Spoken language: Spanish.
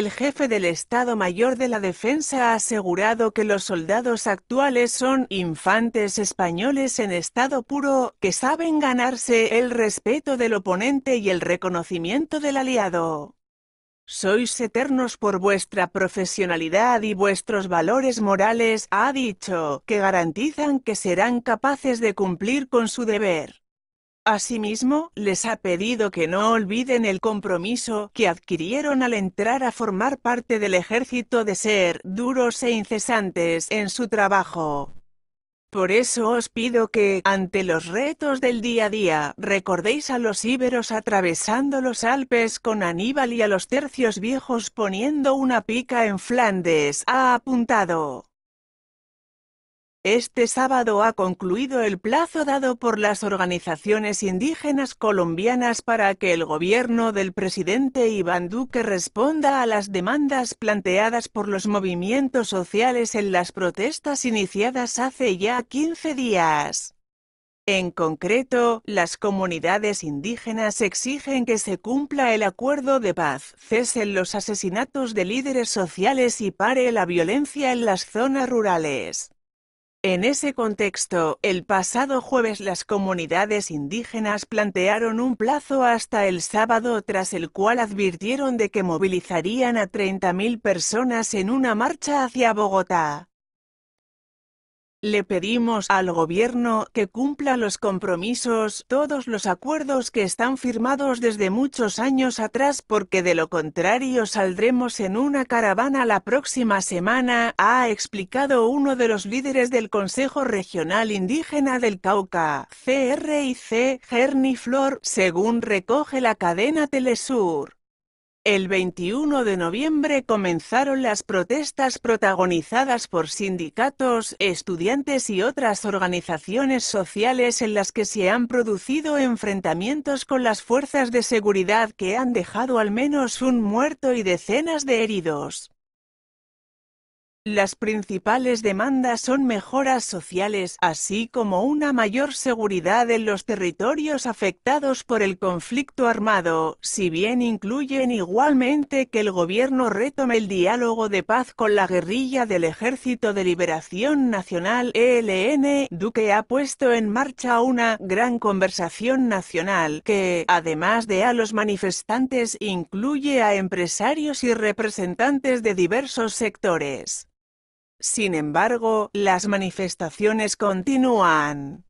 El jefe del Estado Mayor de la Defensa ha asegurado que los soldados actuales son infantes españoles en estado puro que saben ganarse el respeto del oponente y el reconocimiento del aliado. Sois eternos por vuestra profesionalidad y vuestros valores morales, ha dicho, que garantizan que serán capaces de cumplir con su deber. Asimismo, les ha pedido que no olviden el compromiso que adquirieron al entrar a formar parte del ejército de ser duros e incesantes en su trabajo. Por eso os pido que, ante los retos del día a día, recordéis a los íberos atravesando los Alpes con Aníbal y a los tercios viejos poniendo una pica en Flandes, ha apuntado. Este sábado ha concluido el plazo dado por las organizaciones indígenas colombianas para que el gobierno del presidente Iván Duque responda a las demandas planteadas por los movimientos sociales en las protestas iniciadas hace ya 15 días. En concreto, las comunidades indígenas exigen que se cumpla el acuerdo de paz, cesen los asesinatos de líderes sociales y pare la violencia en las zonas rurales. En ese contexto, el pasado jueves las comunidades indígenas plantearon un plazo hasta el sábado tras el cual advirtieron de que movilizarían a 30.000 personas en una marcha hacia Bogotá. Le pedimos al Gobierno que cumpla los compromisos, todos los acuerdos que están firmados desde muchos años atrás porque de lo contrario saldremos en una caravana la próxima semana, ha explicado uno de los líderes del Consejo Regional Indígena del Cauca, CRIC, Gerny Flor, según recoge la cadena Telesur. El 21 de noviembre comenzaron las protestas protagonizadas por sindicatos, estudiantes y otras organizaciones sociales en las que se han producido enfrentamientos con las fuerzas de seguridad que han dejado al menos un muerto y decenas de heridos. Las principales demandas son mejoras sociales, así como una mayor seguridad en los territorios afectados por el conflicto armado, si bien incluyen igualmente que el gobierno retome el diálogo de paz con la guerrilla del Ejército de Liberación Nacional ELN, Duque ha puesto en marcha una gran conversación nacional que, además de a los manifestantes, incluye a empresarios y representantes de diversos sectores. Sin embargo, las manifestaciones continúan.